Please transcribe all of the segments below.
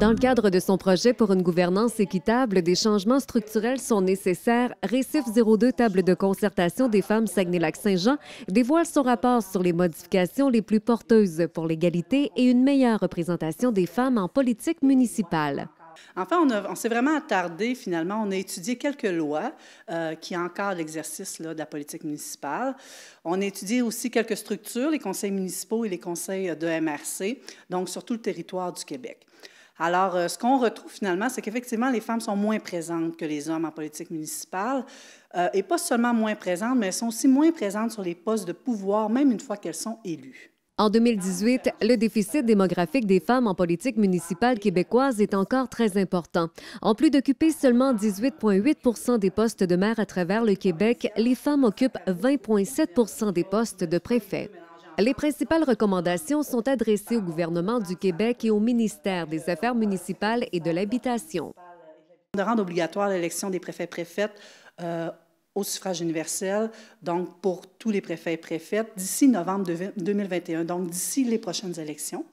Dans le cadre de son projet pour une gouvernance équitable, des changements structurels sont nécessaires. Récif 02, table de concertation des femmes Saguenay-Lac-Saint-Jean, dévoile son rapport sur les modifications les plus porteuses pour l'égalité et une meilleure représentation des femmes en politique municipale. Enfin, on, s'est vraiment attardé, finalement, on a étudié quelques lois euh, qui encadrent l'exercice de la politique municipale. On a étudié aussi quelques structures, les conseils municipaux et les conseils euh, de MRC, donc sur tout le territoire du Québec. Alors, euh, ce qu'on retrouve finalement, c'est qu'effectivement, les femmes sont moins présentes que les hommes en politique municipale, euh, et pas seulement moins présentes, mais elles sont aussi moins présentes sur les postes de pouvoir, même une fois qu'elles sont élues. En 2018, le déficit démographique des femmes en politique municipale québécoise est encore très important. En plus d'occuper seulement 18,8 des postes de maire à travers le Québec, les femmes occupent 20,7 des postes de préfet. Les principales recommandations sont adressées au gouvernement du Québec et au ministère des Affaires municipales et de l'Habitation. De rendre obligatoire l'élection des préfets-préfètes euh, au suffrage universel, donc pour tous les préfets et préfètes, d'ici novembre 2021, donc d'ici les prochaines élections.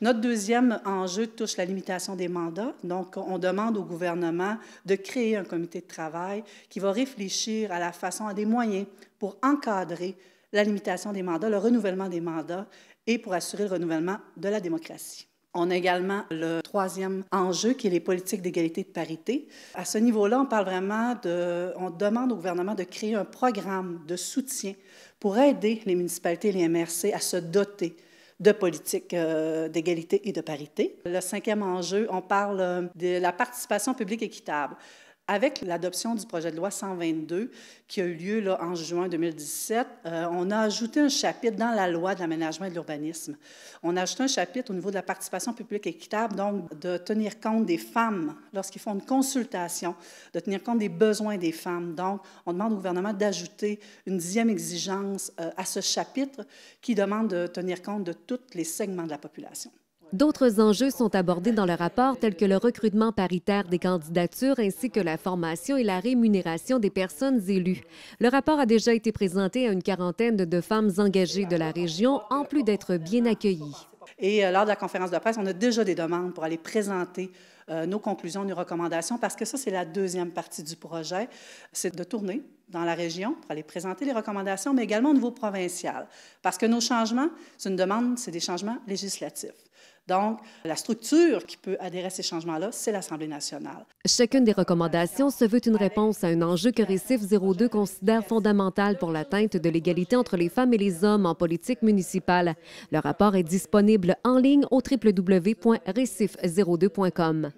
Notre deuxième enjeu touche la limitation des mandats. Donc, on demande au gouvernement de créer un comité de travail qui va réfléchir à la façon, à des moyens pour encadrer la limitation des mandats, le renouvellement des mandats et pour assurer le renouvellement de la démocratie. On a également le troisième enjeu qui est les politiques d'égalité et de parité. À ce niveau-là, on parle vraiment de, on demande au gouvernement de créer un programme de soutien pour aider les municipalités et les MRC à se doter de politiques euh, d'égalité et de parité. Le cinquième enjeu, on parle euh, de la participation publique équitable. Avec l'adoption du projet de loi 122 qui a eu lieu en juin 2017, euh, on a ajouté un chapitre dans la loi de l'aménagement et de l'urbanisme. On a ajouté un chapitre au niveau de la participation publique équitable, donc de tenir compte des femmes lorsqu'ils font une consultation, de tenir compte des besoins des femmes. Donc, on demande au gouvernement d'ajouter une dixième exigence euh, à ce chapitre qui demande de tenir compte de tous les segments de la population. D'autres enjeux sont abordés dans le rapport, tels que le recrutement paritaire des candidatures ainsi que la formation et la rémunération des personnes élues. Le rapport a déjà été présenté à une quarantaine de femmes engagées de la région, en plus d'être bien accueillies. Et euh, lors de la conférence de presse, on a déjà des demandes pour aller présenter euh, nos conclusions, nos recommandations, parce que ça, c'est la deuxième partie du projet, c'est de tourner dans la région pour aller présenter les recommandations, mais également au niveau provincial, parce que nos changements, c'est une demande, c'est des changements législatifs. Donc, la structure qui peut adhérer à ces changements-là, c'est l'Assemblée nationale. Chacune des recommandations se veut une réponse à un enjeu que Récif 02 considère fondamental pour l'atteinte de l'égalité entre les femmes et les hommes en politique municipale. Le rapport est disponible en ligne au wwwrecif 02com